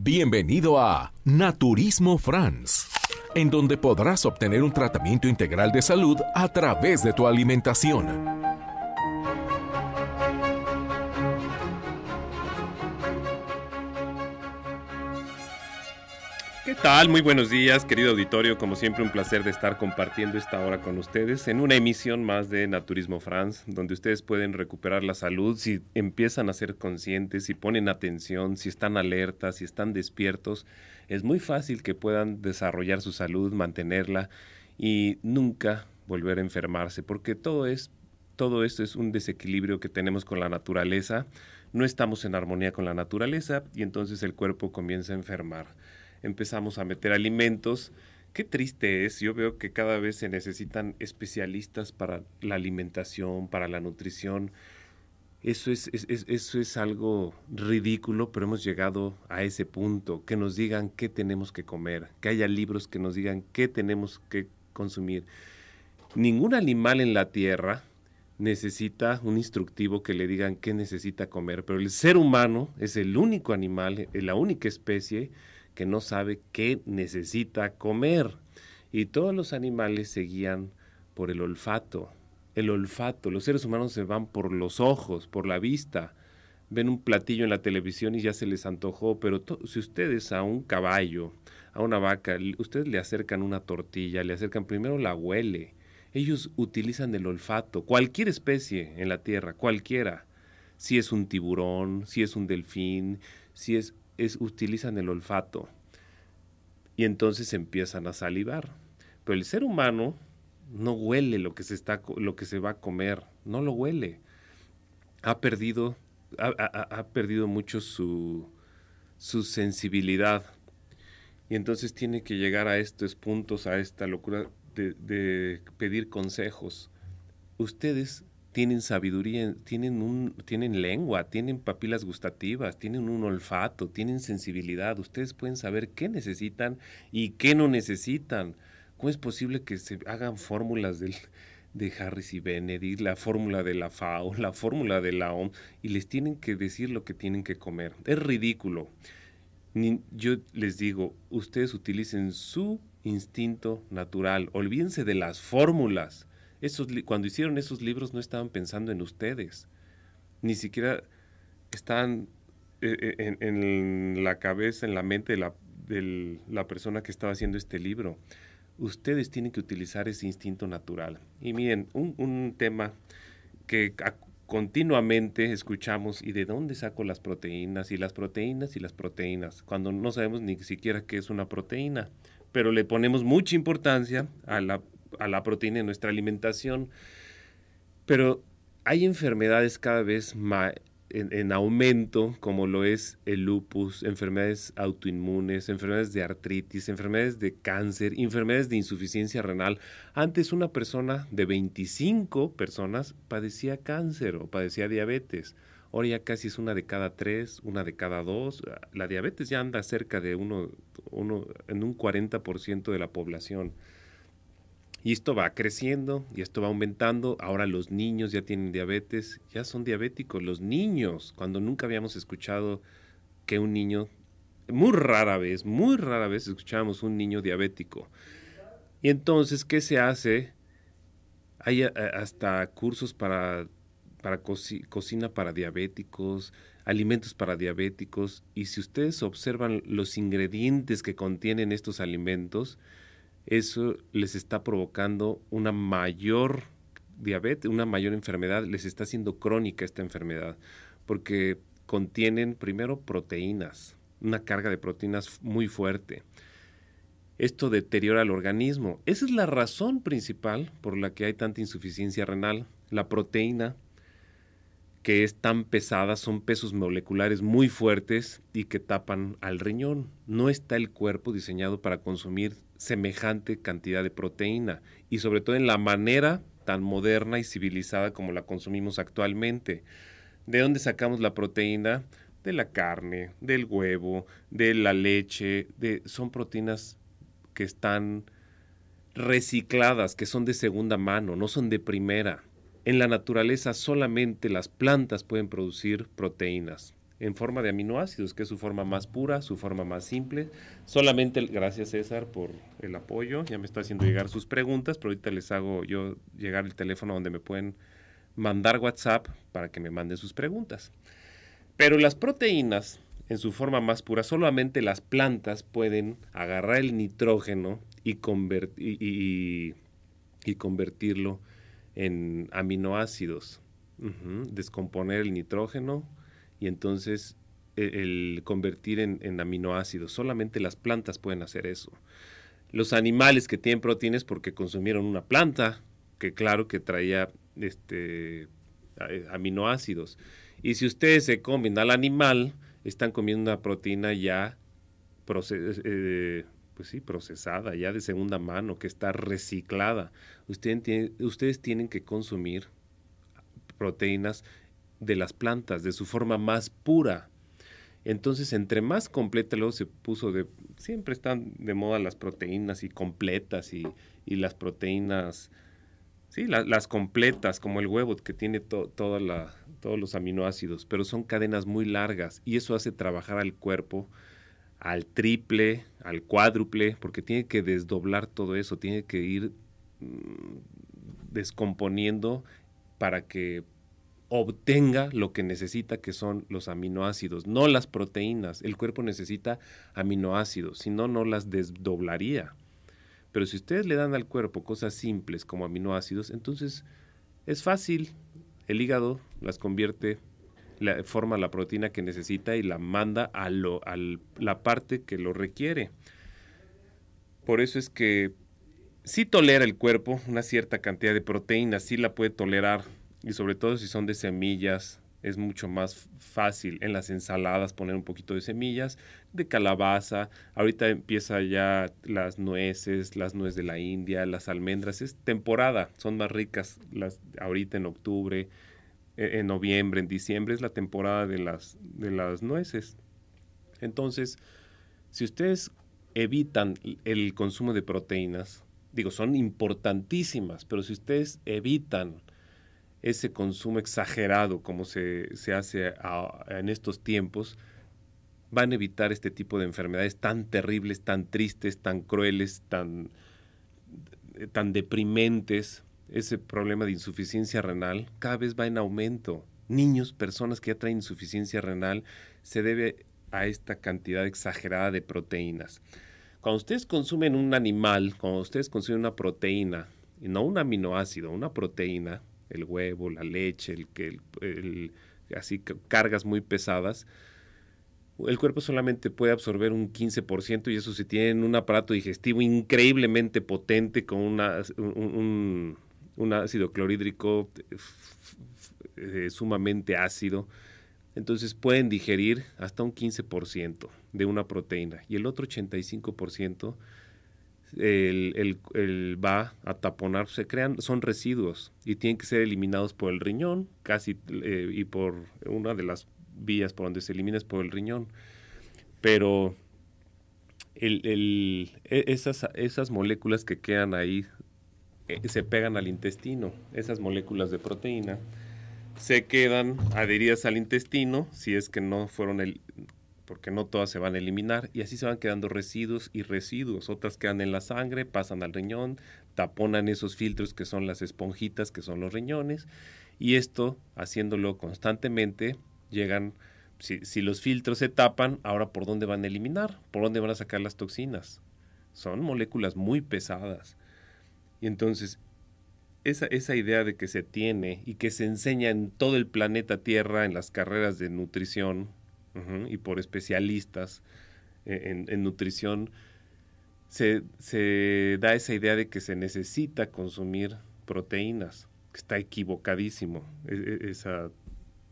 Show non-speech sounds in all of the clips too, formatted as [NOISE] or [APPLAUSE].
Bienvenido a Naturismo France, en donde podrás obtener un tratamiento integral de salud a través de tu alimentación. tal? Muy buenos días, querido auditorio. Como siempre, un placer de estar compartiendo esta hora con ustedes en una emisión más de Naturismo France, donde ustedes pueden recuperar la salud si empiezan a ser conscientes, si ponen atención, si están alertas, si están despiertos. Es muy fácil que puedan desarrollar su salud, mantenerla y nunca volver a enfermarse, porque todo es todo esto es un desequilibrio que tenemos con la naturaleza. No estamos en armonía con la naturaleza y entonces el cuerpo comienza a enfermar empezamos a meter alimentos. Qué triste es, yo veo que cada vez se necesitan especialistas para la alimentación, para la nutrición. Eso es, es algo ridículo, pero hemos llegado a ese punto, que nos digan qué tenemos que comer, que haya libros que nos digan qué tenemos que consumir. Ningún animal en la Tierra necesita un instructivo que le digan qué necesita comer, pero el ser humano es el único animal, eh, la única especie que no sabe qué necesita comer. Y todos los animales se guían por el olfato. El olfato, los seres humanos se van por los ojos, por la vista. Ven un platillo en la televisión y ya se les antojó, pero si ustedes a un caballo, a una vaca, ustedes le acercan una tortilla, le acercan primero la huele. Ellos utilizan el olfato, cualquier especie en la Tierra, cualquiera. Si es un tiburón, si es un delfín, si es utilizan el olfato y entonces empiezan a salivar. Pero el ser humano no huele lo que se, está, lo que se va a comer, no lo huele. Ha perdido, perdido mucho su, sensibilidad. Y entonces tiene que llegar a estos puntos, a esta locura de, de pedir consejos. Ustedes tienen sabiduría, tienen, un, tienen lengua, tienen papilas gustativas, tienen un olfato, tienen sensibilidad. Ustedes pueden saber qué necesitan y qué no necesitan. ¿Cómo es posible que se hagan fórmulas de Harris y Benedict, la fórmula de la FAO, la fórmula de la OMS, y les tienen que decir lo que tienen que comer? Es ridículo. yo les digo, ustedes utilicen su instinto natural, olvídense de las fórmulas cuando hicieron esos libros no estaban pensando en ustedes, ni siquiera están eh, eh, en, la cabeza, en la mente de la, persona que estaba haciendo este libro. Ustedes tienen que utilizar ese instinto natural. Y miren, un, un tema que continuamente escuchamos y de dónde saco las proteínas y las proteínas y las proteínas, cuando no sabemos ni siquiera qué es una proteína, pero le ponemos mucha importancia a la a la proteína en nuestra alimentación. Pero hay enfermedades cada vez en, aumento, como lo es el lupus, enfermedades autoinmunes, enfermedades de artritis, enfermedades de cáncer, enfermedades de insuficiencia renal. Antes una persona de 25 personas padecía cáncer o padecía diabetes. Ahora ya casi es una de cada tres, una de cada dos. La diabetes ya anda cerca de uno, uno en un 40% de la población. Y esto va creciendo y esto va aumentando. Ahora los niños ya tienen diabetes, ya son diabéticos. Los niños, cuando nunca habíamos escuchado que un niño, muy rara vez, muy rara vez escuchamos un niño diabético. Y entonces, ¿qué se hace? Hay eh, hasta cursos para, cocina para diabéticos, alimentos para diabéticos. Y si ustedes observan los ingredientes que contienen estos alimentos, eso les está provocando una mayor diabetes, una mayor enfermedad, les está haciendo crónica esta enfermedad, porque contienen primero proteínas, una carga de proteínas muy fuerte. Esto deteriora el organismo. Esa es la razón principal por la que hay tanta insuficiencia renal. La proteína que es tan pesada son pesos moleculares muy fuertes y que tapan al riñón. No está el cuerpo diseñado para consumir semejante cantidad de proteína y sobre todo en la manera tan moderna y civilizada como la consumimos actualmente. ¿De dónde sacamos la proteína? De la carne, del huevo, de la leche, son proteínas que están recicladas, que son de segunda mano, no son de primera. En la naturaleza solamente las plantas pueden producir proteínas en forma de aminoácidos, que es su forma más pura, su forma más simple. Solamente, gracias César por el apoyo, ya me está haciendo llegar sus preguntas, pero ahorita les hago yo llegar el teléfono donde me pueden mandar WhatsApp para que me manden sus preguntas. Pero las proteínas, en su forma más pura, solamente las plantas pueden agarrar el nitrógeno y, y, convertirlo en aminoácidos. Descomponer el nitrógeno, y entonces e-, el convertir en, aminoácidos. Solamente las plantas pueden hacer eso. Los animales que tienen proteínas porque consumieron una planta, que claro que traía este, eh, aminoácidos. Y si ustedes se comen al animal, están comiendo una proteína ya eh, eh, pues sí, procesada, ya de segunda mano, que está reciclada. Ustedes, ustedes tienen que consumir proteínas de las plantas, de su forma más pura. Entonces, entre más completa luego se puso de... Siempre están de moda las proteínas y completas y, las proteínas... Sí, las completas, como el huevo, que tiene todos los aminoácidos, pero son cadenas muy largas y eso hace trabajar al cuerpo al triple, al cuádruple, porque tiene que desdoblar todo eso, tiene que ir mm, descomponiendo para que obtenga lo que necesita, que son los aminoácidos, no las proteínas. El cuerpo necesita aminoácidos, si no, no las desdoblaría. Pero si ustedes le dan al cuerpo cosas simples como aminoácidos, entonces es fácil. El hígado las convierte, forma la proteína que necesita y la manda a, lo, la parte que lo requiere. Por eso es que si tolera el cuerpo una cierta cantidad de proteínas, sí la puede tolerar y sobre todo si son de semillas, es mucho más fácil en las ensaladas poner un poquito de semillas, de calabaza, ahorita empieza ya las nueces, las nueces de la India, las almendras, es temporada, son más ricas las ahorita en octubre, e, en noviembre, en diciembre es la temporada de las de las nueces. Entonces, si ustedes evitan el consumo de proteínas, digo, son importantísimas, pero si ustedes evitan ese consumo exagerado como se, hace en estos tiempos, van a evitar este tipo de enfermedades tan terribles, tan tristes, tan crueles, tan, tan deprimentes. Ese problema de insuficiencia renal cada vez va en aumento. Niños, personas que ya traen insuficiencia renal, se debe a esta cantidad exagerada de proteínas. Cuando ustedes consumen un animal, cuando ustedes consumen una proteína, y no un aminoácido, una proteína, el huevo, la leche, el, que así cargas muy pesadas, el cuerpo solamente puede absorber un 15% y eso si tienen un aparato digestivo increíblemente potente con una, un, ácido clorhídrico eh, sumamente ácido. Entonces pueden digerir hasta un 15% de una proteína y el otro 85% el, va a taponar, se crean, son residuos y tienen que ser eliminados por el riñón, casi eh, y por una de las vías por donde se elimina es por el riñón. Pero el, e, esas, esas moléculas que quedan ahí eh, se pegan al intestino, esas moléculas de proteína se quedan adheridas al intestino si es que no fueron el, porque no todas se van a eliminar y así se van quedando residuos y residuos. Otras quedan en la sangre, pasan al riñón, taponan esos filtros que son las esponjitas, que son los riñones, y esto, haciéndolo constantemente, llegan, si, los filtros se tapan, ahora por dónde van a eliminar, por dónde van a sacar las toxinas. Son moléculas muy pesadas. Y entonces, esa, esa, idea de que se tiene y que se enseña en todo el planeta Tierra, en las carreras de nutrición, y por especialistas eh, en, nutrición, se, da esa idea de que se necesita consumir proteínas. Está equivocadísimo e, e, esa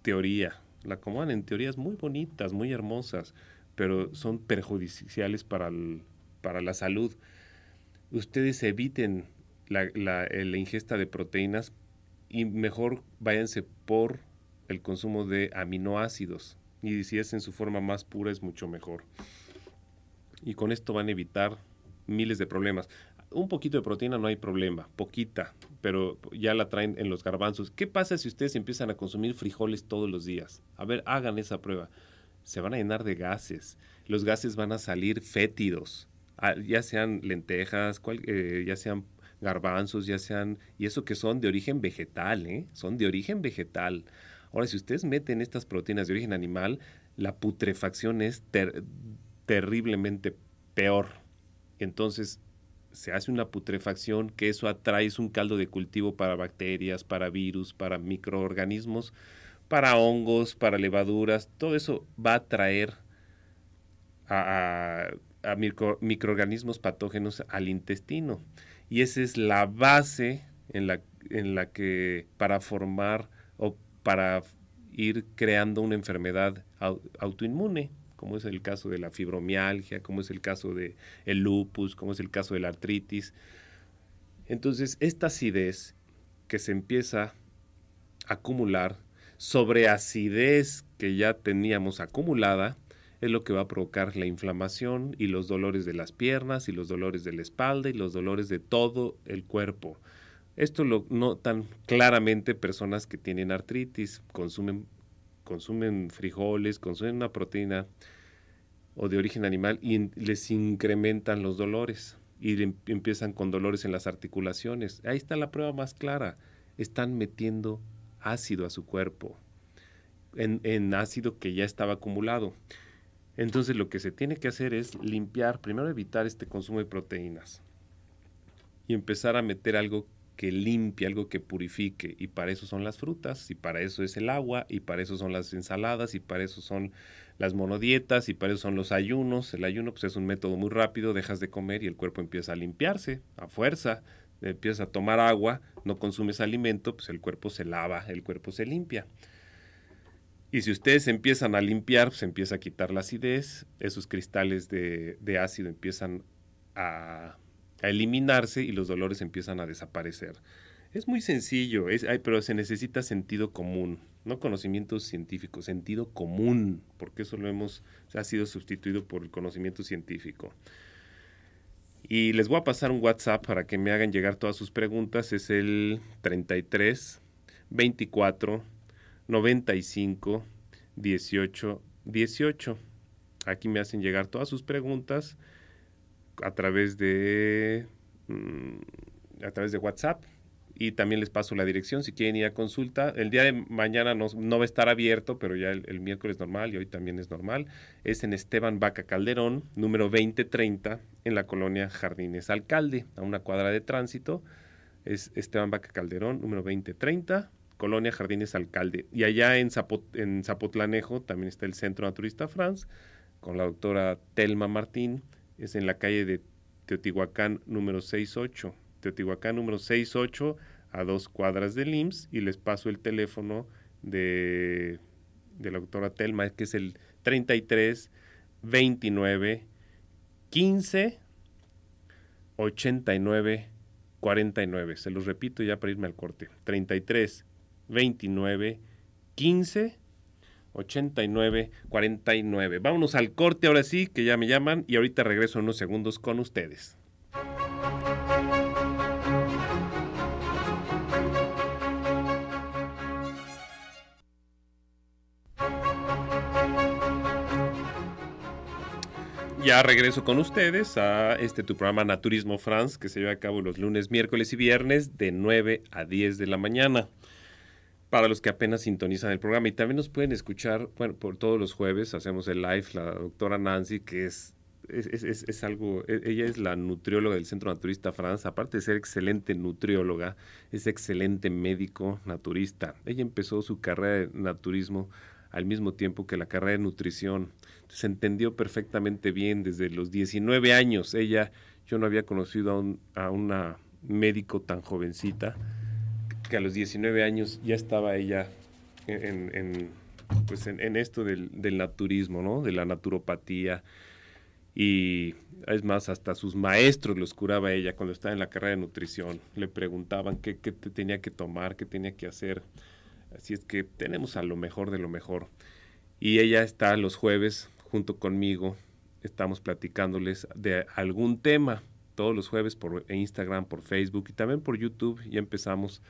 teoría. La acomodan en teorías muy bonitas, muy hermosas, pero son perjudiciales para, la salud. Ustedes eviten eh, la ingesta de proteínas y mejor váyanse por el consumo de aminoácidos, y si es en su forma más pura es mucho mejor. Y con esto van a evitar miles de problemas. Un poquito de proteína no hay problema, poquita, pero ya la traen en los garbanzos. ¿Qué pasa si ustedes empiezan a consumir frijoles todos los días? A ver, hagan esa prueba. Se van a llenar de gases. Los gases van a salir fétidos, ah, ya sean lentejas, eh, ya sean garbanzos, ya sean... Y eso que son de origen vegetal, ¿eh? Son de origen vegetal. Ahora, si ustedes meten estas proteínas de origen animal, la putrefacción es terriblemente peor. Entonces, se hace una putrefacción que eso atrae, es un caldo de cultivo para bacterias, para virus, para microorganismos, para hongos, para levaduras, todo eso va a atraer a, microorganismos patógenos al intestino. Y esa es la base en la que para formar para ir creando una enfermedad autoinmune, como es el caso de la fibromialgia, como es el caso del lupus, como es el caso de la artritis. Entonces, esta acidez que se empieza a acumular sobre acidez que ya teníamos acumulada, es lo que va a provocar la inflamación y los dolores de las piernas y los dolores de la espalda y los dolores de todo el cuerpo. Esto lo notan claramente personas que tienen artritis, consumen, consumen frijoles, consumen una proteína o de origen animal y les incrementan los dolores y empiezan con dolores en las articulaciones. Ahí está la prueba más clara. Están metiendo ácido a su cuerpo, en, en, ácido que ya estaba acumulado. Entonces lo que se tiene que hacer es limpiar, primero evitar este consumo de proteínas y empezar a meter algo que limpie, algo que purifique. Y para eso son las frutas, y para eso es el agua, y para eso son las ensaladas, y para eso son las monodietas, y para eso son los ayunos. El ayuno pues, es un método muy rápido, dejas de comer y el cuerpo empieza a limpiarse a fuerza, empieza a tomar agua, no consumes alimento, pues el cuerpo se lava, el cuerpo se limpia. Y si ustedes empiezan a limpiar, se pues empieza a quitar la acidez, esos cristales de ácido empiezan a a eliminarse y los dolores empiezan a desaparecer. Es muy sencillo, es, pero se necesita sentido común, no conocimiento científico, sentido común, porque eso lo hemos, ha sido sustituido por el conocimiento científico. Y les voy a pasar un WhatsApp para que me hagan llegar todas sus preguntas. Es el 33 24 95 18 18. Aquí me hacen llegar todas sus preguntas a través de mm, a través de WhatsApp y también les paso la dirección si quieren ir a consulta. El día de mañana no, va a estar abierto, pero ya el, miércoles normal y hoy también es normal. Es en Esteban Vaca Calderón, número 2030, en la colonia Jardines Alcalde, a una cuadra de tránsito. Es Esteban Vaca Calderón, número 2030, colonia Jardines Alcalde. Y allá en, en Zapotlanejo también está el Centro Naturista France, con la doctora Telma Martín es en la calle de Teotihuacán número 68. Teotihuacán número 68 a dos cuadras del IMSS y les paso el teléfono de, de la doctora Telma, que es el 33 29 15 89 49. Se los repito ya para irme al corte. 33 29 15 8949. 49. Vámonos al corte ahora sí, que ya me llaman y ahorita regreso en unos segundos con ustedes. Ya regreso con ustedes a este tu programa Naturismo France que se lleva a cabo los lunes, miércoles y viernes de 9 a 10 de la mañana para los que apenas sintonizan el programa. Y también nos pueden escuchar, bueno, por todos los jueves hacemos el live, la doctora Nancy, que es es, es, es, algo, e, ella es la nutrióloga del Centro Naturista France. aparte de ser excelente nutrióloga, es excelente médico naturista. Ella empezó su carrera de naturismo al mismo tiempo que la carrera de nutrición. Se entendió perfectamente bien desde los 19 años. Ella, yo no había conocido a, un, a una médico tan jovencita que a los 19 años ya estaba ella en, pues en, esto del, naturismo, ¿no? De la naturopatía. Y es más, hasta sus maestros los curaba ella cuando estaba en la carrera de nutrición. Le preguntaban qué, qué tenía que tomar, qué tenía que hacer. Así es que tenemos a lo mejor de lo mejor. Y ella está los jueves junto conmigo. Estamos platicándoles de algún tema todos los jueves por Instagram, por Facebook y también por YouTube. Ya empezamos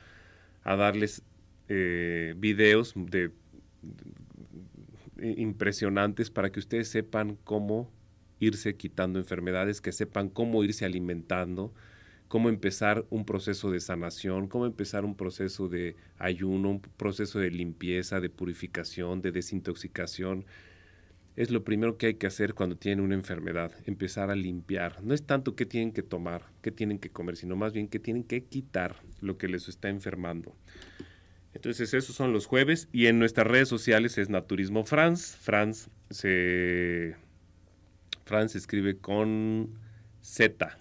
a darles eh, videos impresionantes para que ustedes sepan cómo irse quitando enfermedades, que sepan cómo irse alimentando, cómo empezar un proceso de sanación, cómo empezar un proceso de ayuno, un proceso de limpieza, de purificación, de desintoxicación, es lo primero que hay que hacer cuando tienen una enfermedad, empezar a limpiar. No es tanto qué tienen que tomar, qué tienen que comer, sino más bien qué tienen que quitar lo que les está enfermando. Entonces esos son los jueves y en nuestras redes sociales es Naturismo France. France escribe con Z.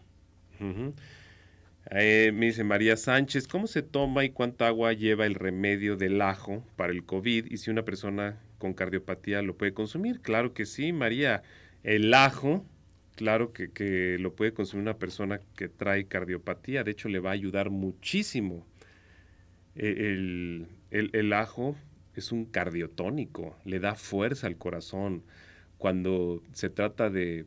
Eh, me dice María Sánchez, ¿cómo se toma y cuánta agua lleva el remedio del ajo para el COVID? Y si una persona con cardiopatía lo puede consumir. Claro que sí, María. El ajo, claro que, lo puede consumir una persona que trae cardiopatía. De hecho, le va a ayudar muchísimo. E, el, el, ajo es un cardiotónico, le da fuerza al corazón. Cuando se trata de,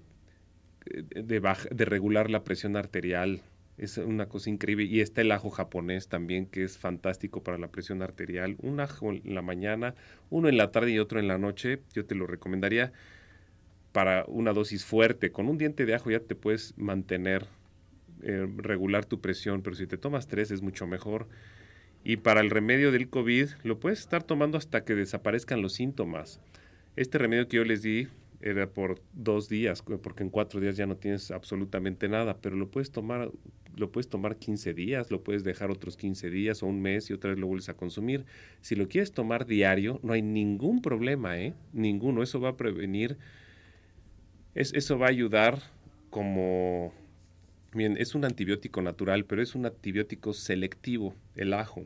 de regular la presión arterial, es una cosa increíble. Y está el ajo japonés también, que es fantástico para la presión arterial. Un ajo en la mañana, uno en la tarde y otro en la noche. Yo te lo recomendaría para una dosis fuerte. Con un diente de ajo ya te puedes mantener, eh, regular tu presión, pero si te tomas tres es mucho mejor. Y para el remedio del COVID, lo puedes estar tomando hasta que desaparezcan los síntomas. Este remedio que yo les di era por dos días, porque en cuatro días ya no tienes absolutamente nada, pero lo puedes tomar lo puedes tomar 15 días, lo puedes dejar otros 15 días o un mes y otra vez lo vuelves a consumir. Si lo quieres tomar diario, no hay ningún problema, ¿eh? Ninguno. Eso va a prevenir, es, eso va a ayudar como... Bien, es un antibiótico natural, pero es un antibiótico selectivo, el ajo.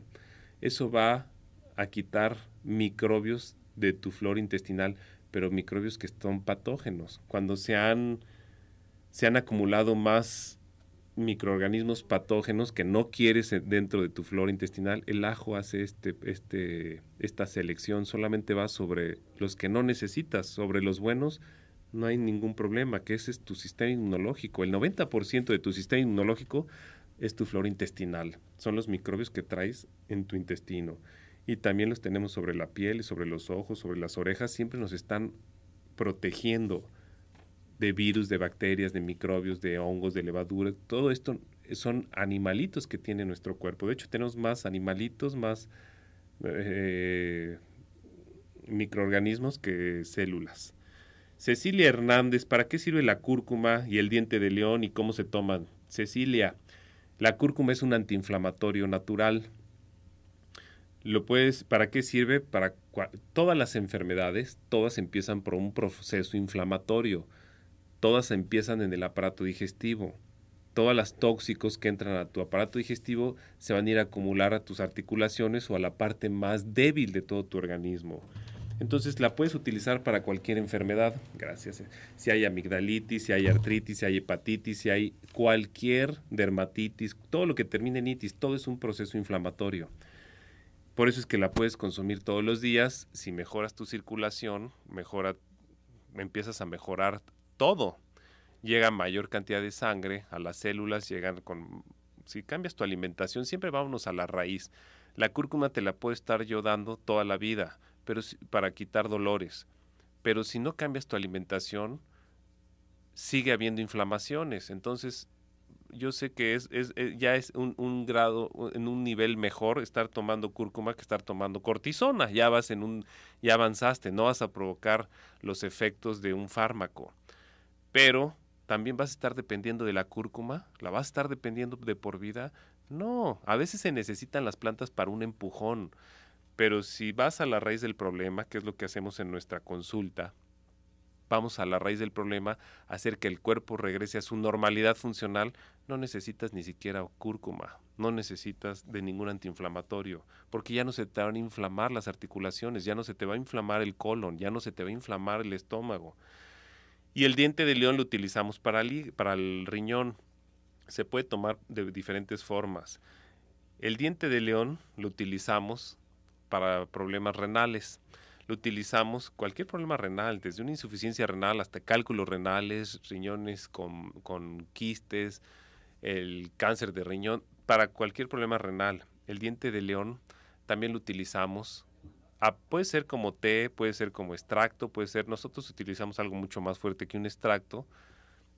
Eso va a quitar microbios de tu flora intestinal, pero microbios que son patógenos. Cuando se han, se han acumulado más microorganismos patógenos que no quieres dentro de tu flora intestinal. El ajo hace este, este, esta selección, solamente va sobre los que no necesitas, sobre los buenos no hay ningún problema, que ese es tu sistema inmunológico. El 90% de tu sistema inmunológico es tu flora intestinal, son los microbios que traes en tu intestino. Y también los tenemos sobre la piel, sobre los ojos, sobre las orejas, siempre nos están protegiendo de virus, de bacterias, de microbios, de hongos, de levaduras, todo esto son animalitos que tiene nuestro cuerpo. De hecho, tenemos más animalitos, más eh, microorganismos que células. Cecilia Hernández, ¿para qué sirve la cúrcuma y el diente de león y cómo se toman? Cecilia, la cúrcuma es un antiinflamatorio natural. Lo puedes, ¿para qué sirve? Para todas las enfermedades, todas empiezan por un proceso inflamatorio todas empiezan en el aparato digestivo. Todas las tóxicos que entran a tu aparato digestivo se van a ir a acumular a tus articulaciones o a la parte más débil de todo tu organismo. Entonces la puedes utilizar para cualquier enfermedad. Gracias. Eh. Si hay amigdalitis, si hay artritis, si hay hepatitis, si hay cualquier dermatitis, todo lo que termine en itis, todo es un proceso inflamatorio. Por eso es que la puedes consumir todos los días. Si mejoras tu circulación, empiezas a mejorar todo. Llega mayor cantidad de sangre a las células, llegan con... Si cambias tu alimentación, siempre vámonos a la raíz. La cúrcuma te la puedo estar yo dando toda la vida, pero para quitar dolores. Pero si no cambias tu alimentación, sigue habiendo inflamaciones. Entonces, yo sé que es, es, eh, ya es un, un, grado, en un nivel mejor estar tomando cúrcuma que estar tomando cortisona. Ya vas en un, ya avanzaste, no vas a provocar los efectos de un fármaco pero también vas a estar dependiendo de la cúrcuma, la vas a estar dependiendo de por vida. No, a veces se necesitan las plantas para un empujón, pero si vas a la raíz del problema, que es lo que hacemos en nuestra consulta, vamos a la raíz del problema, hacer que el cuerpo regrese a su normalidad funcional, no necesitas ni siquiera cúrcuma, no necesitas de ningún antiinflamatorio, porque ya no se te van a inflamar las articulaciones, ya no se te va a inflamar el colon, ya no se te va a inflamar el estómago. Y el diente de león lo utilizamos para el, riñón. Se puede tomar de diferentes formas. El diente de león lo utilizamos para problemas renales. Lo utilizamos cualquier problema renal, desde una insuficiencia renal hasta cálculos renales, riñones con, con quistes, el cáncer de riñón, para cualquier problema renal. El diente de león también lo utilizamos puede ser como té, puede ser como extracto, puede ser, nosotros utilizamos algo mucho más fuerte que un extracto,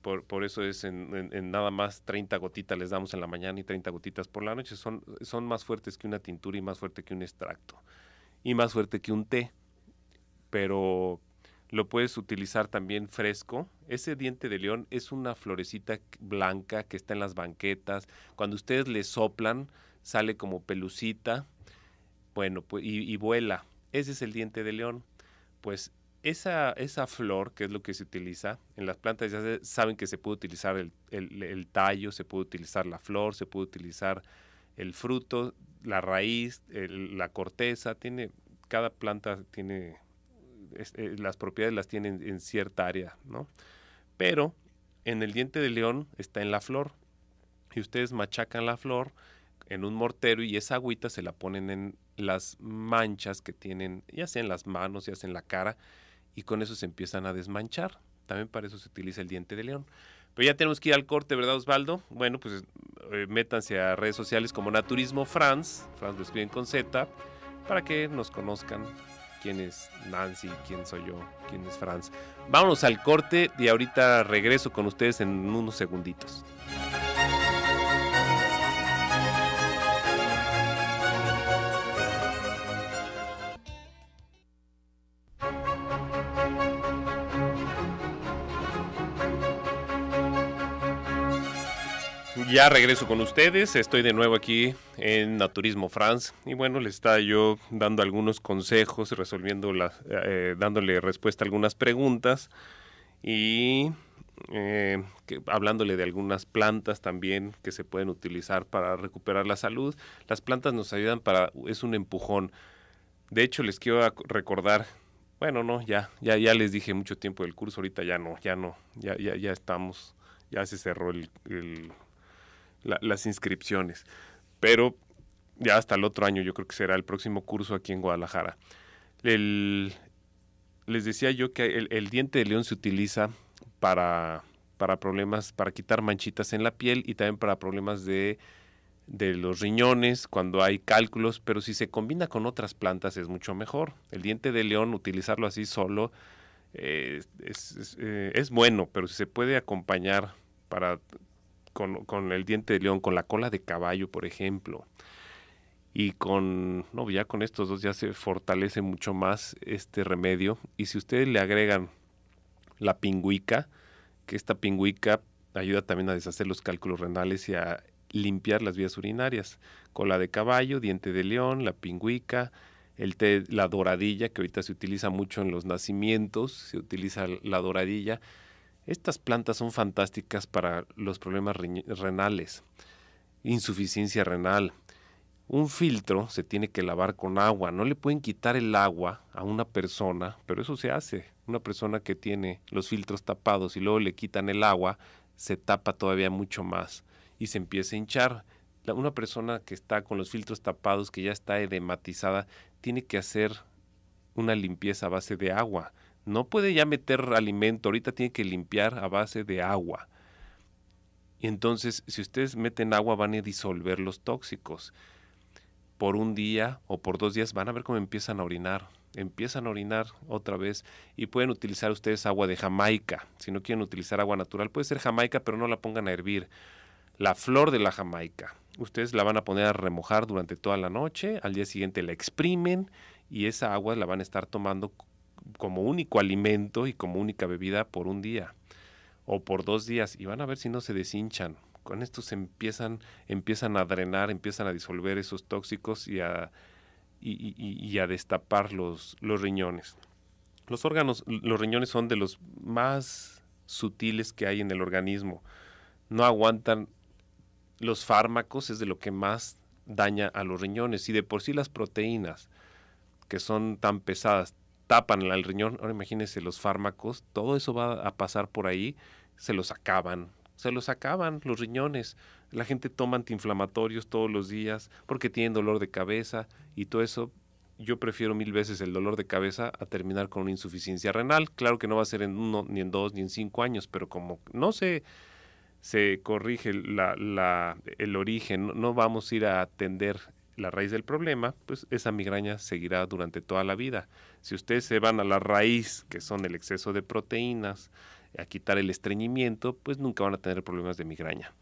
por, eso es en, nada más 30 gotitas les damos en la mañana y 30 gotitas por la noche, son, son más fuertes que una tintura y más fuerte que un extracto y más fuerte que un té, pero lo puedes utilizar también fresco. Ese diente de león es una florecita blanca que está en las banquetas, cuando ustedes le soplan sale como pelucita bueno, pues, y, vuela. Ese es el diente de león. Pues esa, flor, que es lo que se utiliza en las plantas, ya saben que se puede utilizar el, tallo, se puede utilizar la flor, se puede utilizar el fruto, la raíz, la corteza, tiene, cada planta tiene, eh, las propiedades las tiene en, cierta área, ¿no? Pero en el diente de león está en la flor. Y ustedes machacan la flor en un mortero y esa agüita se la ponen en las manchas que tienen, ya sea en las manos, ya sea en la cara, y con eso se empiezan a desmanchar. También para eso se utiliza el diente de león. Pero ya tenemos que ir al corte, ¿verdad, Osvaldo? Bueno, pues eh, métanse a redes sociales como Naturismo France, France lo escriben con Z, para que nos conozcan quién es Nancy, quién soy yo, quién es France. Vámonos al corte y ahorita regreso con ustedes en unos segunditos. Ya regreso con ustedes, estoy de nuevo aquí en Naturismo France y bueno, les está yo dando algunos consejos, resolviendo las, eh, dándole respuesta a algunas preguntas y eh, hablándole de algunas plantas también que se pueden utilizar para recuperar la salud. Las plantas nos ayudan para, es un empujón. De hecho, les quiero recordar, bueno, no, ya, ya, ya les dije mucho tiempo del curso, ahorita ya no, ya no, ya, ya, ya estamos, ya se cerró el las inscripciones. Pero ya hasta el otro año, yo creo que será el próximo curso aquí en Guadalajara. les decía yo que el, diente de león se utiliza para, para problemas, para quitar manchitas en la piel y también para problemas de, de los riñones, cuando hay cálculos, pero si se combina con otras plantas es mucho mejor. El diente de león, utilizarlo así solo, eh, es, eh, es bueno, pero si se puede acompañar para con, el diente de león, con la cola de caballo, por ejemplo. Y con, no, ya con estos dos ya se fortalece mucho más este remedio. Y si ustedes le agregan la pingüica, que esta pingüica ayuda también a deshacer los cálculos renales y a limpiar las vías urinarias. Cola de caballo, diente de león, la pingüica, el la doradilla, que ahorita se utiliza mucho en los nacimientos, se utiliza la doradilla estas plantas son fantásticas para los problemas renales, insuficiencia renal. Un filtro se tiene que lavar con agua. No le pueden quitar el agua a una persona, pero eso se hace. Una persona que tiene los filtros tapados y luego le quitan el agua, se tapa todavía mucho más y se empieza a hinchar. una persona que está con los filtros tapados, que ya está edematizada, tiene que hacer una limpieza a base de agua no puede ya meter alimento, ahorita tiene que limpiar a base de agua. Y entonces, si ustedes meten agua, van a disolver los tóxicos. Por un día o por dos días van a ver cómo empiezan a orinar. Empiezan a orinar otra vez y pueden utilizar ustedes agua de Jamaica. Si no quieren utilizar agua natural, puede ser Jamaica, pero no la pongan a hervir. La flor de la Jamaica. Ustedes la van a poner a remojar durante toda la noche, al día siguiente la exprimen y esa agua la van a estar tomando como único alimento y como única bebida por un día o por dos días y van a ver si no se deshinchan. Con se empiezan, empiezan a drenar, empiezan a disolver esos tóxicos y a, y, a destapar los, los riñones. Los órganos, los riñones son de los más sutiles que hay en el organismo. No aguantan los fármacos, es de lo que más daña a los riñones. Y de por sí las proteínas, que son tan pesadas, tapan al riñón. Ahora imagínense los fármacos, todo eso va a pasar por ahí, se los acaban, se los acaban los riñones. La gente toma antiinflamatorios todos los días porque tienen dolor de cabeza y todo eso. Yo prefiero mil veces el dolor de cabeza a terminar con una insuficiencia renal. Claro que no va a ser en uno, ni en dos, ni en cinco años, pero como no se, se corrige la, la, el origen, no vamos a ir a atender la raíz del problema, pues esa migraña seguirá durante toda la vida. Si ustedes se van a la raíz, que son el exceso de proteínas, a quitar el estreñimiento, pues nunca van a tener problemas de migraña.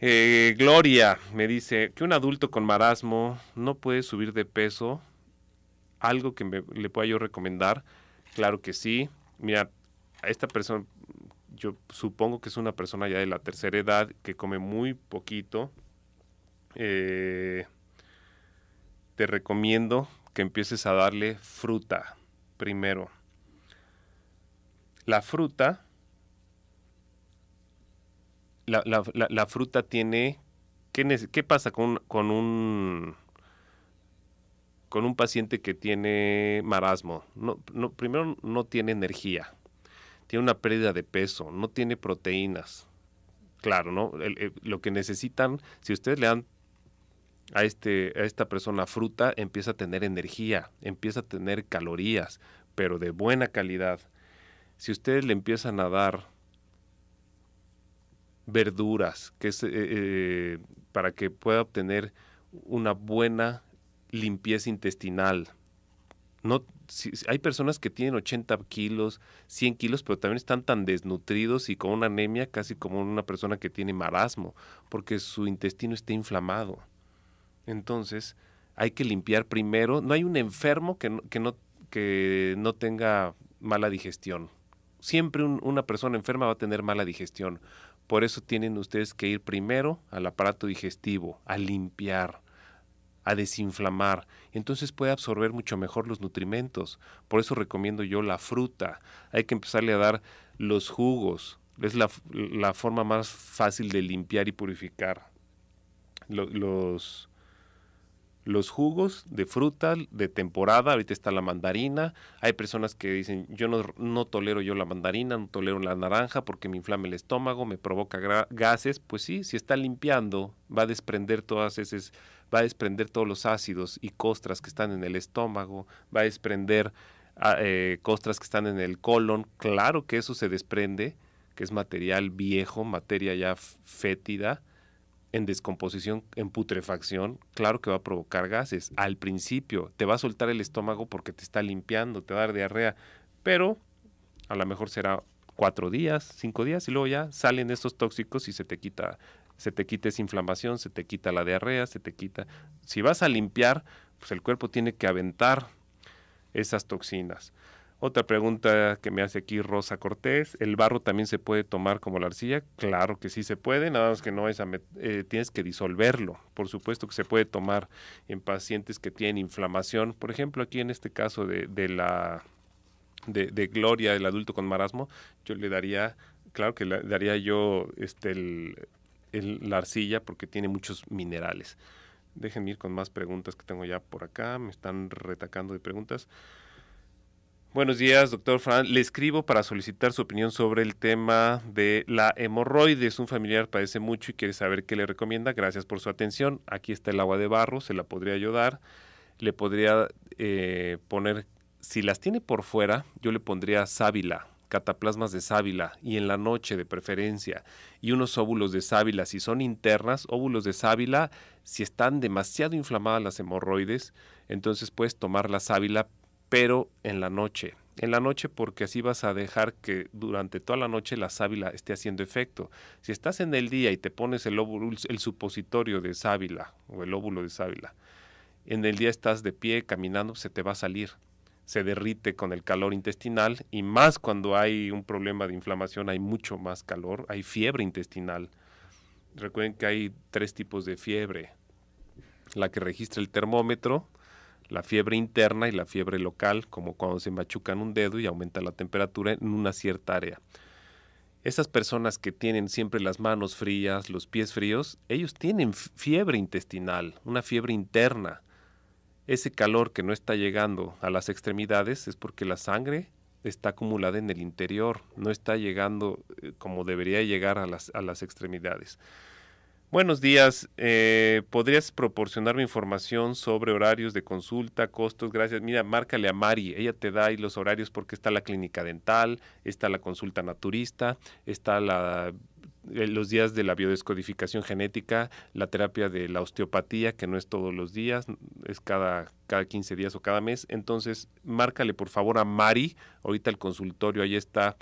Eh, Gloria me dice que un adulto con marasmo no puede subir de peso. Algo que me, le pueda yo recomendar, claro que sí. Mira, a esta persona, yo supongo que es una persona ya de la tercera edad que come muy poquito, eh, te recomiendo que empieces a darle fruta primero. La fruta, la, fruta tiene, ¿qué, pasa con, un, con un paciente que tiene marasmo? primero no tiene energía, tiene una pérdida de peso, no tiene proteínas. Claro, ¿no? lo que necesitan, si ustedes le dan a, este, a esta persona fruta, empieza a tener energía, empieza a tener calorías, pero de buena calidad. Si ustedes le empiezan a dar verduras, que eh, eh, para que pueda obtener una buena limpieza intestinal. No, hay personas que tienen 80 kilos, 100 kilos, pero también están tan desnutridos y con una anemia casi como una persona que tiene marasmo, porque su intestino está inflamado. Entonces, hay que limpiar primero. No hay un enfermo que no, que no, tenga mala digestión. Siempre una persona enferma va a tener mala digestión. Por eso tienen ustedes que ir primero al aparato digestivo, a limpiar, a desinflamar. Entonces puede absorber mucho mejor los nutrimentos. Por eso recomiendo yo la fruta. Hay que empezarle a dar los jugos. Es la forma más fácil de limpiar y purificar los, los jugos de fruta de temporada, ahorita está la mandarina, hay personas que dicen, yo no, tolero yo la mandarina, no tolero la naranja porque me inflama el estómago, me provoca gases, pues sí, si está limpiando, va a desprender todas esas, va a desprender todos los ácidos y costras que están en el estómago, va a desprender ah, eh, costras que están en el colon, claro que eso se desprende, que es material viejo, materia ya fétida, en descomposición, en putrefacción, claro que va a provocar gases. Al principio te va a soltar el estómago porque te está limpiando, te va a dar diarrea, pero a lo mejor será cuatro días, cinco días y luego ya salen estos tóxicos y se te quita, se te quita esa inflamación, se te quita la diarrea, se te quita. Si vas a limpiar, pues el cuerpo tiene que aventar esas toxinas. Otra pregunta que me hace aquí Rosa Cortés, ¿el barro también se puede tomar como la arcilla? Claro que sí se puede, nada más que no es eh, tienes que disolverlo. Por supuesto que se puede tomar en pacientes que tienen inflamación, por ejemplo, aquí en este caso de, la de, Gloria, el adulto con marasmo, yo le daría, claro que le daría yo este la arcilla porque tiene muchos minerales. Déjenme ir con más preguntas que tengo ya por acá, me están retacando de preguntas. Buenos días, doctor Fran. Le escribo para solicitar su opinión sobre el tema de la hemorroides. Un familiar padece mucho y quiere saber qué le recomienda. Gracias por su atención. Aquí está el agua de barro, se la podría ayudar. Le podría eh, poner, si las tiene por fuera, yo le pondría sábila, cataplasmas de sábila y en la noche de preferencia. Y unos óvulos de sábila, si son internas, óvulos de sábila, si están demasiado inflamadas las hemorroides, entonces puedes tomar la sábila pero en la noche. En la noche porque así vas a dejar que durante toda la noche la sábila esté haciendo efecto. Si estás en el día y te pones el, el supositorio de sábila o el óvulo de sábila, en el día estás de pie caminando, se te va a salir se derrite con el calor intestinal y más cuando hay un problema de inflamación hay mucho más calor, hay fiebre intestinal. Recuerden que hay tres tipos de fiebre. La que registra el termómetro, la fiebre interna y la fiebre local, como cuando se machucan un dedo y aumenta la temperatura en una cierta área. Esas personas que tienen siempre las manos frías, los pies fríos, ellos tienen fiebre intestinal, una fiebre interna. Ese calor que no está llegando a las extremidades es porque la sangre está acumulada en el interior, no está llegando eh, como debería llegar a las extremidades. Buenos días. Eh, ¿Podrías proporcionarme información sobre horarios de consulta, costos? Gracias. Mira, márcale a Mari. Ella te da ahí los horarios porque está la clínica dental, está la consulta naturista, está la eh, los días de la biodescodificación genética, la terapia de la osteopatía, que no es todos los días, es cada, cada 15 días o cada mes. Entonces, márcale por favor a Mari, ahorita el consultorio ahí está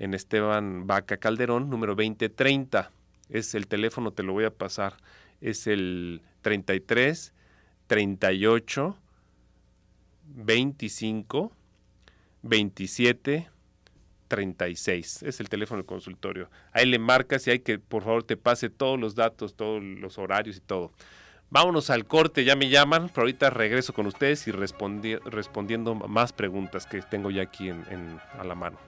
en Esteban Vaca Calderón, número 2030. Es el teléfono, te lo voy a pasar. Es el 33 38 25 27 36. Es el teléfono del consultorio. Ahí le marcas y hay que, por favor, te pase todos los datos, todos los horarios y todo. Vámonos al corte, ya me llaman, pero ahorita regreso con ustedes y respondiendo más preguntas que tengo ya aquí en, a la mano.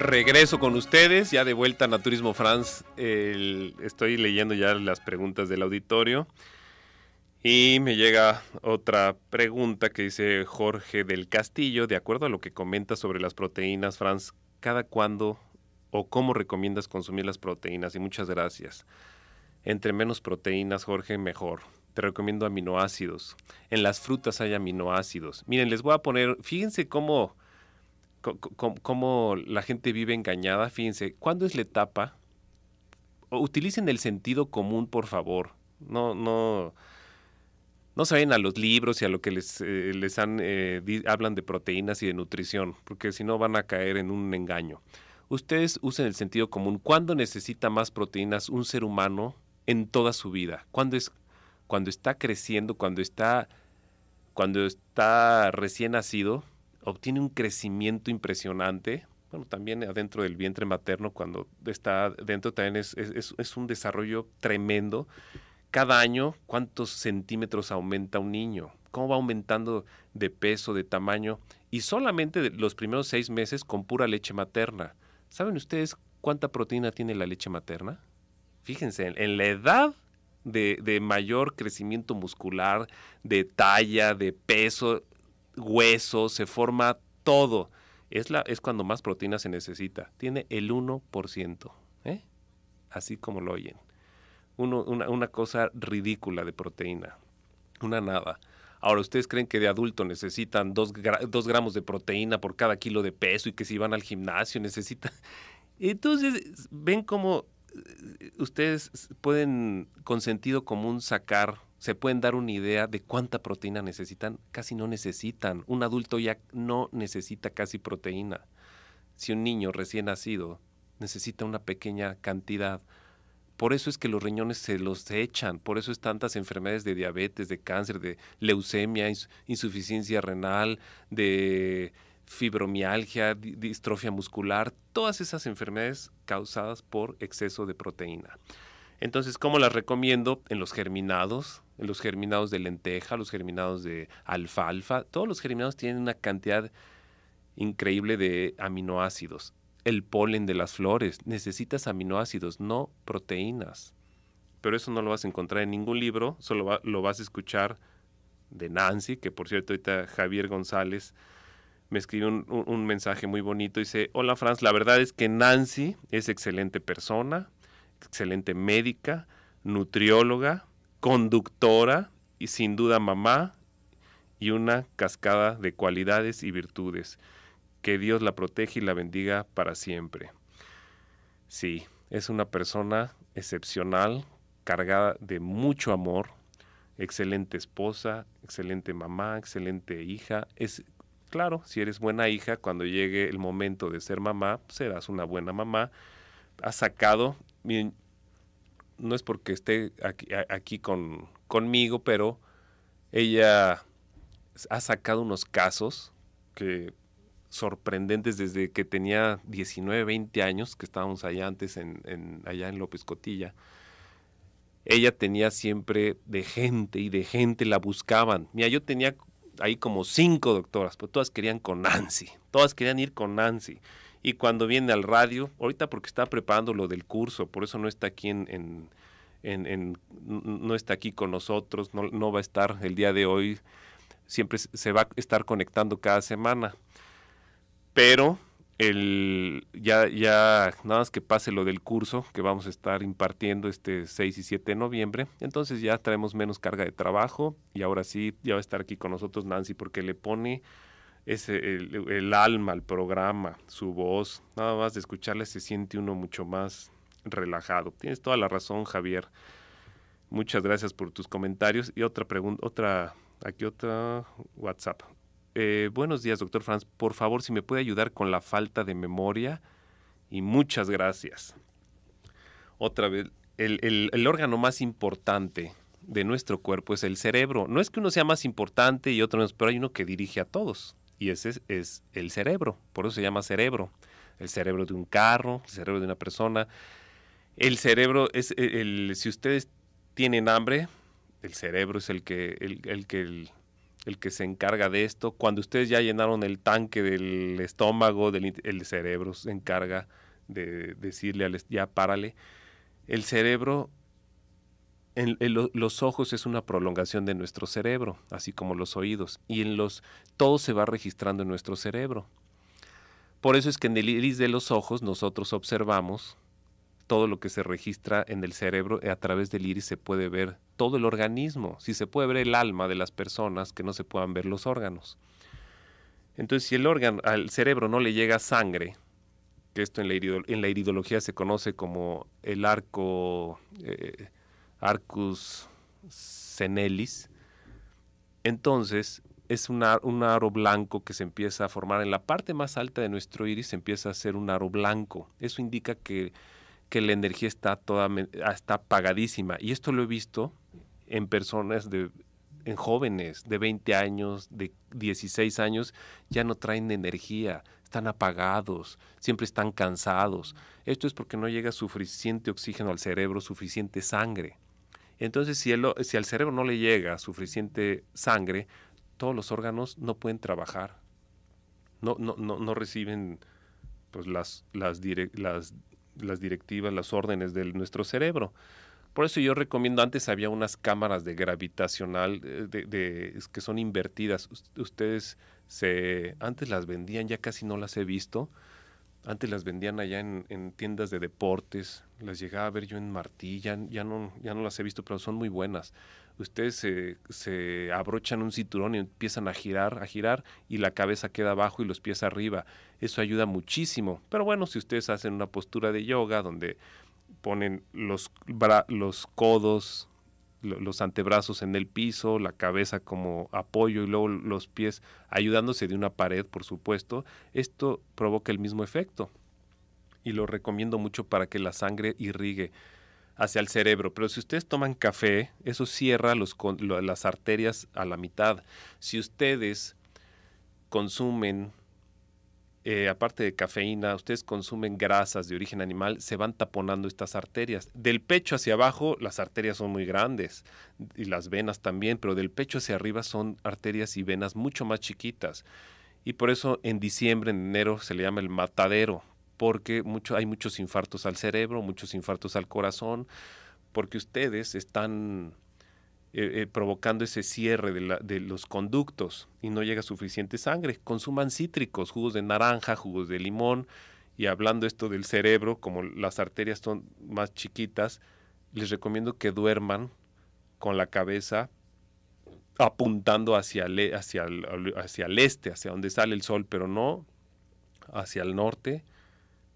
regreso con ustedes, ya de vuelta a Naturismo France. estoy leyendo ya las preguntas del auditorio. Y me llega otra pregunta que dice Jorge del Castillo. De acuerdo a lo que comenta sobre las proteínas, Franz, ¿cada cuándo o cómo recomiendas consumir las proteínas? Y muchas gracias. Entre menos proteínas, Jorge, mejor. Te recomiendo aminoácidos. En las frutas hay aminoácidos. Miren, les voy a poner, fíjense cómo cómo la gente vive engañada. Fíjense, ¿cuándo es la etapa? Utilicen el sentido común, por favor. No, no, no se vayan a los libros y a lo que les, eh, les han, eh, hablan de proteínas y de nutrición, porque si no van a caer en un engaño. Ustedes usen el sentido común. ¿Cuándo necesita más proteínas un ser humano en toda su vida? ¿Cuándo es cuando está creciendo, cuando está cuando está recién nacido? obtiene un crecimiento impresionante. Bueno, también adentro del vientre materno, cuando está dentro, también es, un desarrollo tremendo. Cada año, ¿cuántos centímetros aumenta un niño? ¿Cómo va aumentando de peso, de tamaño? Y solamente los primeros seis meses con pura leche materna. ¿Saben ustedes cuánta proteína tiene la leche materna? Fíjense, en, la edad de, de, mayor crecimiento muscular, de talla, de peso, hueso, se forma todo. Es, la, es cuando más proteína se necesita. Tiene el 1%, ¿eh? así como lo oyen. una, cosa ridícula de proteína, una nada. Ahora, ¿ustedes creen que de adulto necesitan 2 gramos de proteína por cada kilo de peso y que si van al gimnasio necesitan... [LAUGHS] Entonces, ven cómo eh, ustedes pueden con sentido común sacar se pueden dar una idea de cuánta proteína necesitan. Casi no necesitan. Un adulto ya no necesita casi proteína. Si un niño recién nacido necesita una pequeña cantidad, por eso es que los riñones se los echan, por eso es tantas enfermedades de diabetes, de cáncer, de leucemia, insuficiencia renal, de fibromialgia, distrofia muscular, todas esas enfermedades causadas por exceso de proteína. Entonces, ¿cómo las recomiendo? En los germinados, los germinados de lenteja, los germinados de alfalfa, todos los germinados tienen una cantidad increíble de aminoácidos. El polen de las flores, necesitas aminoácidos, no proteínas. Pero eso no lo vas a encontrar en ningún libro, solo lo vas a escuchar de Nancy, que por cierto ahorita Javier González me escribió un, mensaje muy bonito. y Dice, hola Franz, la verdad es que Nancy es excelente persona, excelente médica, nutrióloga, conductora y sin duda mamá y una cascada de cualidades y virtudes. Que Dios la protege y la bendiga para siempre. Sí, es una persona excepcional, cargada de mucho amor, excelente esposa, excelente mamá, excelente hija. Es claro, si eres buena hija, cuando llegue el momento de ser mamá, serás una buena mamá. Ha sacado, no es porque esté aquí, conmigo, pero ella ha sacado unos casos que sorprendentes desde que tenía 19, 20 años, que estábamos allá antes, en, allá en López Cotilla. Ella tenía siempre de gente y de gente la buscaban. Mira, yo tenía ahí como cinco doctoras, pero todas querían con Nancy, todas querían ir con Nancy y cuando viene al radio, ahorita porque está preparando lo del curso, por eso no está aquí en, no está aquí con nosotros, no, va a estar el día de hoy, siempre se va a estar conectando cada semana. Pero ya, ya nada más que pase lo del curso que vamos a estar impartiendo este 6 y 7 de noviembre, entonces ya traemos menos carga de trabajo y ahora sí, ya va a estar aquí con nosotros Nancy porque le pone es el, alma, el programa, su voz. Nada más de escucharle se siente uno mucho más relajado. Tienes toda la razón, Javier. Muchas gracias por tus comentarios. Y otra pregunta, otra, aquí otra WhatsApp. Eh, buenos días, doctor Franz. Por favor, si me puede ayudar con la falta de memoria. Y muchas gracias. Otra vez, el, órgano más importante de nuestro cuerpo es el cerebro. No es que uno sea más importante y otro menos, pero hay uno que dirige a todos y ese es el cerebro, por eso se llama cerebro. El cerebro de un carro, el cerebro de una persona. El cerebro es e, el, si ustedes tienen hambre, el cerebro es el que, el, que, el, que se encarga de esto. Cuando ustedes ya llenaron el tanque del estómago, el cerebro se encarga de decirle ya párale. El cerebro los ojos es una prolongación de nuestro cerebro, así como los oídos, y en los todo se va registrando en nuestro cerebro. Por eso es que en el iris de los ojos nosotros observamos todo lo que se registra en el cerebro, a través del iris se puede ver todo el organismo, si se puede ver el alma de las personas que no se puedan ver los órganos. Entonces, si el órgano, al cerebro no le llega sangre, que esto en la, iridología se conoce como el arco eh, Arcus senelis. Entonces, es un, aro blanco que se empieza a formar en la parte más alta de nuestro iris, se empieza a hacer un aro blanco. Eso indica que, la energía está, ah, está apagadísima. Y esto lo he visto en personas de en jóvenes de 20 años, de 16 años, ya no traen energía, están apagados, siempre están cansados. Esto es porque no llega suficiente oxígeno al cerebro, suficiente sangre. Entonces, si, el, al cerebro no le llega suficiente sangre, todos los órganos no pueden trabajar, no, reciben pues, las, directivas, las órdenes de nuestro cerebro. Por eso yo recomiendo, antes había unas cámaras de gravitacional eh, que son invertidas. Ustedes se, antes las vendían, ya casi no las he visto antes las vendían allá en, tiendas de deportes, las llegaba a ver yo en Martí, ya, no, ya no las he visto, pero son muy buenas. Ustedes se, abrochan un cinturón y empiezan a girar, a girar, y la cabeza queda abajo y los pies arriba. Eso ayuda muchísimo. Pero bueno, si ustedes hacen una postura de yoga donde ponen los, los codos, los antebrazos en el piso, la cabeza como apoyo y luego los pies ayudándose de una pared, por supuesto, esto provoca el mismo efecto. Y lo recomiendo mucho para que la sangre irrigue hacia el cerebro. Pero si ustedes toman café, eso cierra las arterias a la mitad. Si ustedes consumen eh, aparte de cafeína, ustedes consumen grasas de origen animal, se van taponando estas arterias. Del pecho hacia abajo las arterias son muy grandes y las venas también, pero del pecho hacia arriba son arterias y venas mucho más chiquitas. Y por eso en diciembre, en enero se le llama el matadero, porque hay muchos infartos al cerebro, muchos infartos al corazón, porque ustedes están eh, eh, provocando ese cierre de, los conductos y no llega suficiente sangre. Consuman cítricos, jugos de naranja, jugos de limón. Y hablando esto del cerebro, como las arterias son más chiquitas, les recomiendo que duerman con la cabeza apuntando hacia el, este, hacia donde sale el sol, pero no hacia el norte.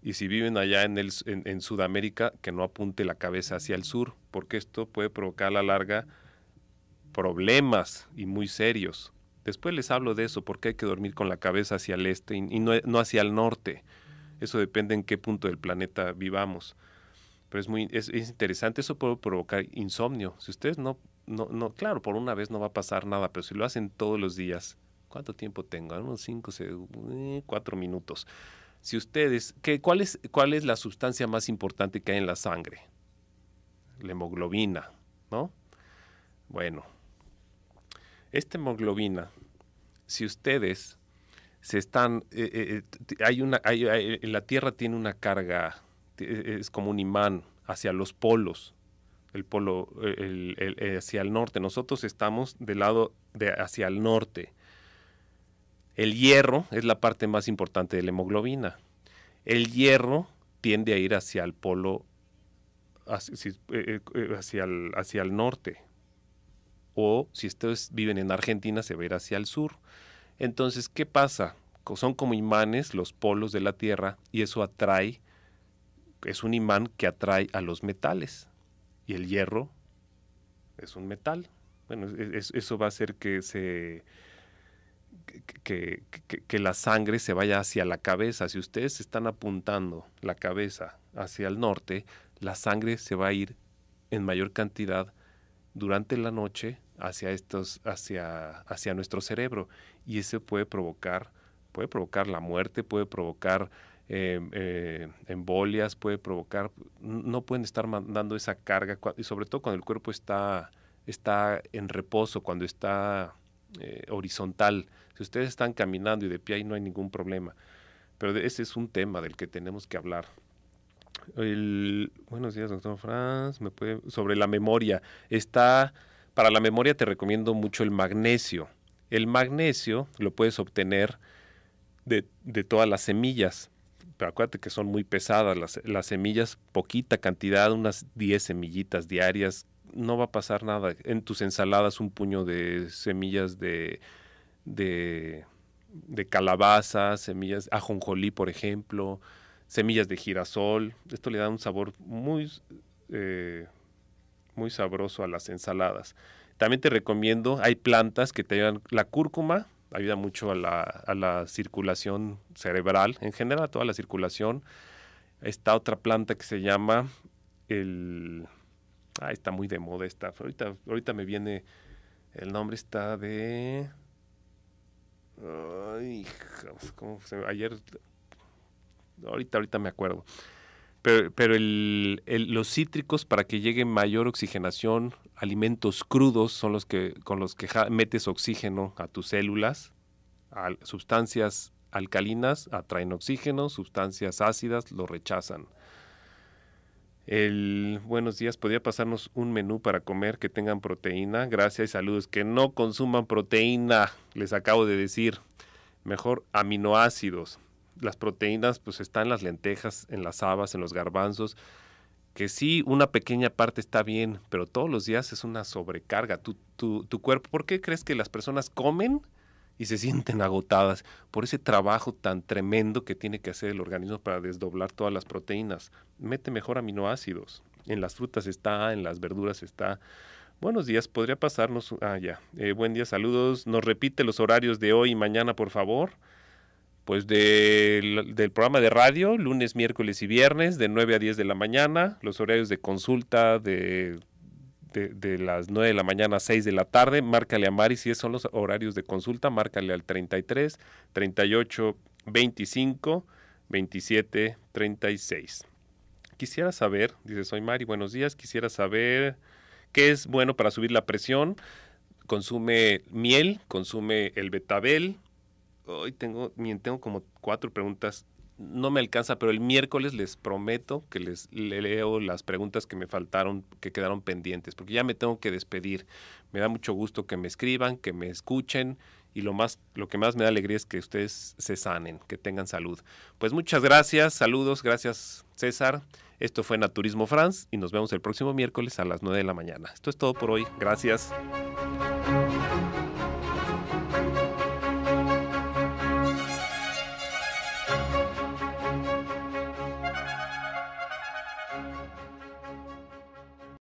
Y si viven allá en, el, en, en Sudamérica, que no apunte la cabeza hacia el sur, porque esto puede provocar a la larga problemas y muy serios. Después les hablo de eso, porque hay que dormir con la cabeza hacia el este y, no, hacia el norte. Eso depende en qué punto del planeta vivamos. Pero es muy es, interesante, eso puede provocar insomnio. Si ustedes no, no, no, claro, por una vez no va a pasar nada, pero si lo hacen todos los días, ¿cuánto tiempo tengo? Unos 5, 4 eh, minutos. Si ustedes, ¿qué, cuál, es, ¿cuál es la sustancia más importante que hay en la sangre? La hemoglobina, ¿no? Bueno, esta hemoglobina, si ustedes se están, eh, eh, eh, hay una, la Tierra tiene una carga, es como un imán hacia los polos, el polo hacia el norte. Nosotros estamos del lado de hacia el norte. El hierro es la parte más importante de la hemoglobina. El hierro tiende a ir hacia el polo, hacia, hacia, el, hacia el norte o si ustedes viven en Argentina se va hacia el sur. Entonces, ¿qué pasa? Son como imanes los polos de la Tierra y eso atrae, es un imán que atrae a los metales. Y el hierro es un metal. Bueno, eso va a hacer que se... que, que la sangre se vaya hacia la cabeza. Si ustedes están apuntando la cabeza hacia el norte, la sangre se va a ir en mayor cantidad durante la noche hacia, estos, hacia, hacia nuestro cerebro y eso puede provocar, puede provocar la muerte, puede provocar eh, eh, embolias, puede provocar, no pueden estar mandando esa carga, y sobre todo cuando el cuerpo está, está en reposo, cuando está eh, horizontal. Si ustedes están caminando y de pie ahí no hay ningún problema. Pero ese es un tema del que tenemos que hablar. buenos días, doctor Franz. ¿me puede, sobre la memoria. Está para la memoria te recomiendo mucho el magnesio. El magnesio lo puedes obtener de, todas las semillas. Pero acuérdate que son muy pesadas las, semillas, poquita cantidad, unas 10 semillitas diarias, no va a pasar nada. En tus ensaladas un puño de semillas de, de, de, calabaza, semillas ajonjolí, por ejemplo, semillas de girasol. Esto le da un sabor muy, eh, muy sabroso a las ensaladas. También te recomiendo, hay plantas que te ayudan, la cúrcuma ayuda mucho a la, circulación cerebral, en general a toda la circulación. Está otra planta que se llama el... Ah, está muy de moda esta. Ahorita, ahorita me viene... El nombre está de... Ay, ¿cómo se... ayer... Ahorita, ahorita me acuerdo. Pero, el, los cítricos, para que llegue mayor oxigenación, alimentos crudos son los que con los que metes oxígeno a tus células, a sustancias alcalinas atraen oxígeno, sustancias ácidas lo rechazan. buenos días, podría pasarnos un menú para comer que tengan proteína. Gracias y saludos. Que no consuman proteína, les acabo de decir. Mejor aminoácidos las proteínas pues están en las lentejas, en las habas, en los garbanzos, que sí, una pequeña parte está bien, pero todos los días es una sobrecarga. Tu, cuerpo, ¿por qué crees que las personas comen y se [LAUGHS] sienten agotadas por ese trabajo tan tremendo que tiene que hacer el organismo para desdoblar todas las proteínas? Mete mejor aminoácidos. En las frutas está, en las verduras está. Buenos días, podría pasarnos. Ah, ya. Eh, buen día, saludos. Nos repite los horarios de hoy y mañana, por favor pues del programa de radio, lunes, miércoles y viernes, de 9 a 10 de la mañana, los horarios de consulta de, de, de las 9 de la mañana a 6 de la tarde, márcale a Mari, si esos son los horarios de consulta, márcale al 33, 38, 25, 27, 36. Quisiera saber, dice, soy Mari, buenos días, quisiera saber qué es bueno para subir la presión, consume miel, consume el betabel, hoy tengo, tengo como cuatro preguntas. No me alcanza, pero el miércoles les prometo que les leo las preguntas que me faltaron, que quedaron pendientes, porque ya me tengo que despedir. Me da mucho gusto que me escriban, que me escuchen y lo más lo que más me da alegría es que ustedes se sanen, que tengan salud. Pues muchas gracias, saludos, gracias César. Esto fue Naturismo France y nos vemos el próximo miércoles a las 9 de la mañana. Esto es todo por hoy. Gracias.